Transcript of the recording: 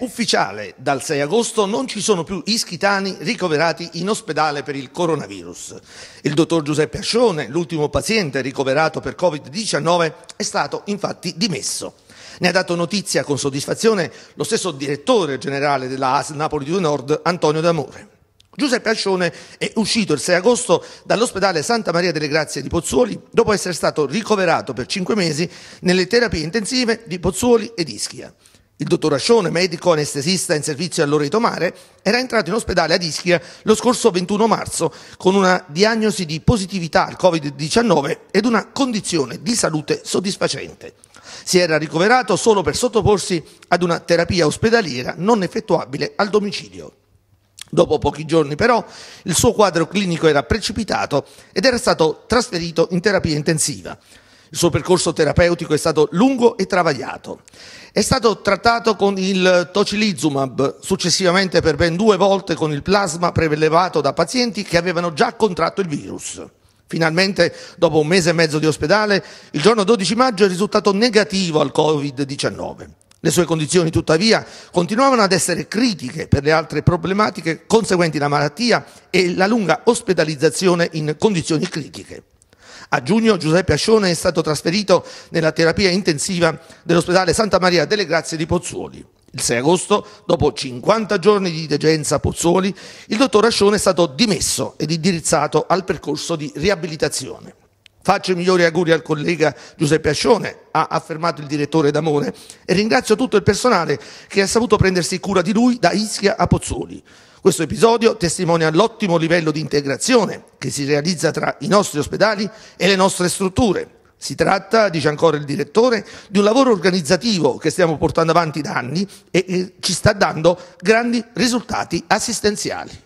ufficiale, dal 6 agosto non ci sono più ischitani ricoverati in ospedale per il coronavirus. Il dottor Giuseppe Ascione, l'ultimo paziente ricoverato per Covid-19, è stato infatti dimesso. Ne ha dato notizia con soddisfazione lo stesso direttore generale della AS Napoli 2 Nord, Antonio D'Amore. Giuseppe Ascione è uscito il 6 agosto dall'ospedale Santa Maria delle Grazie di Pozzuoli dopo essere stato ricoverato per 5 mesi nelle terapie intensive di Pozzuoli ed Ischia. Il dottor Ascione, medico anestesista in servizio a Loreto Mare, era entrato in ospedale ad Ischia lo scorso 21 marzo con una diagnosi di positività al Covid-19 ed una condizione di salute soddisfacente. Si era ricoverato solo per sottoporsi ad una terapia ospedaliera non effettuabile al domicilio. Dopo pochi giorni però il suo quadro clinico era precipitato ed era stato trasferito in terapia intensiva. Il suo percorso terapeutico è stato lungo e travagliato. È stato trattato con il tocilizumab, successivamente per ben due volte con il plasma prelevato da pazienti che avevano già contratto il virus. Finalmente, dopo un mese e mezzo di ospedale, il giorno 12 maggio è risultato negativo al Covid-19. Le sue condizioni, tuttavia, continuavano ad essere critiche per le altre problematiche conseguenti alla malattia e la lunga ospedalizzazione in condizioni critiche. A giugno Giuseppe Ascione è stato trasferito nella terapia intensiva dell'ospedale Santa Maria delle Grazie di Pozzuoli. Il 6 agosto, dopo 50 giorni di degenza a Pozzuoli, il dottor Ascione è stato dimesso ed indirizzato al percorso di riabilitazione. Faccio i migliori auguri al collega Giuseppe Ascione, ha affermato il direttore D'Amore, e ringrazio tutto il personale che ha saputo prendersi cura di lui da Ischia a Pozzoli. Questo episodio testimonia l'ottimo livello di integrazione che si realizza tra i nostri ospedali e le nostre strutture. Si tratta, dice ancora il direttore, di un lavoro organizzativo che stiamo portando avanti da anni e ci sta dando grandi risultati assistenziali.